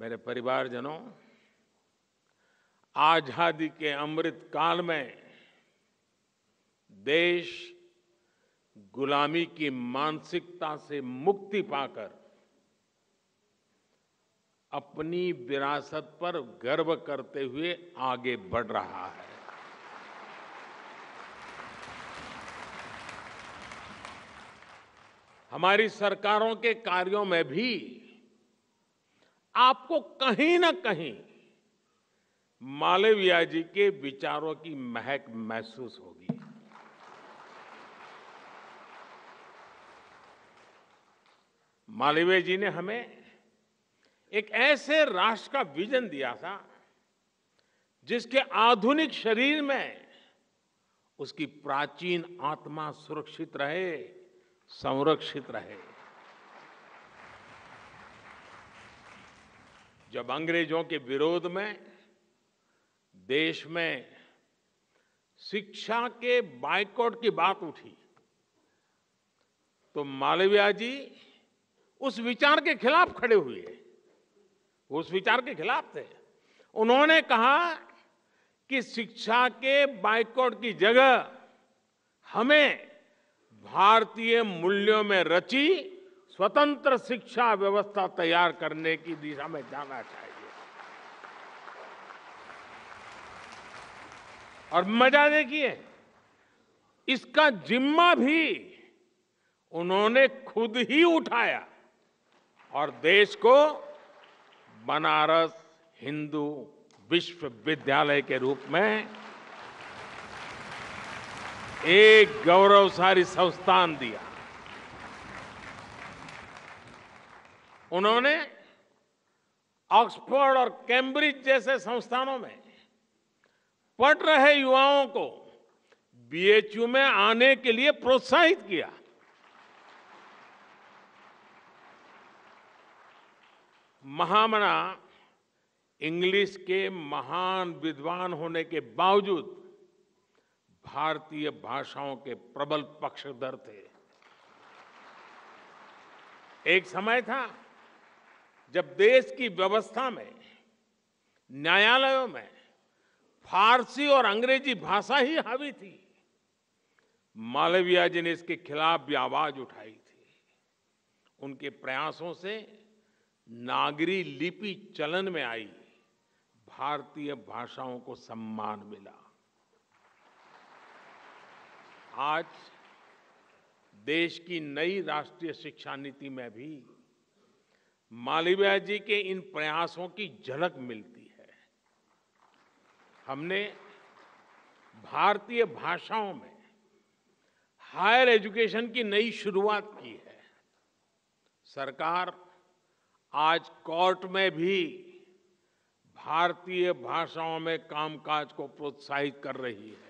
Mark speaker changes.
Speaker 1: मेरे परिवारजनों आजादी के अमृत काल में देश गुलामी की मानसिकता से मुक्ति पाकर अपनी विरासत पर गर्व करते हुए आगे बढ़ रहा है हमारी सरकारों के कार्यों में भी आपको कहीं ना कहीं मालविया जी के विचारों की महक महसूस होगी मालवीय जी ने हमें एक ऐसे राष्ट्र का विजन दिया था जिसके आधुनिक शरीर में उसकी प्राचीन आत्मा सुरक्षित रहे संरक्षित रहे जब अंग्रेजों के विरोध में देश में शिक्षा के बाइकआउट की बात उठी तो मालविया जी उस विचार के खिलाफ खड़े हुए उस विचार के खिलाफ थे उन्होंने कहा कि शिक्षा के बाइकआउट की जगह हमें भारतीय मूल्यों में रची स्वतंत्र शिक्षा व्यवस्था तैयार करने की दिशा में जाना चाहिए और मजा देखिए इसका जिम्मा भी उन्होंने खुद ही उठाया और देश को बनारस हिंदू विश्वविद्यालय के रूप में एक गौरवशाली संस्थान दिया उन्होंने ऑक्सफोर्ड और कैम्ब्रिज जैसे संस्थानों में पढ़ रहे युवाओं को बीएचयू में आने के लिए प्रोत्साहित किया महामना इंग्लिश के महान विद्वान होने के बावजूद भारतीय भाषाओं के प्रबल पक्षधर थे एक समय था जब देश की व्यवस्था में न्यायालयों में फारसी और अंग्रेजी भाषा ही हावी थी मालविया जी ने इसके खिलाफ भी आवाज उठाई थी उनके प्रयासों से नागरी लिपि चलन में आई भारतीय भाषाओं को सम्मान मिला आज देश की नई राष्ट्रीय शिक्षा नीति में भी मालविया जी के इन प्रयासों की झलक मिलती है हमने भारतीय भाषाओं में हायर एजुकेशन की नई शुरुआत की है सरकार आज कोर्ट में भी भारतीय भाषाओं में कामकाज को प्रोत्साहित कर रही है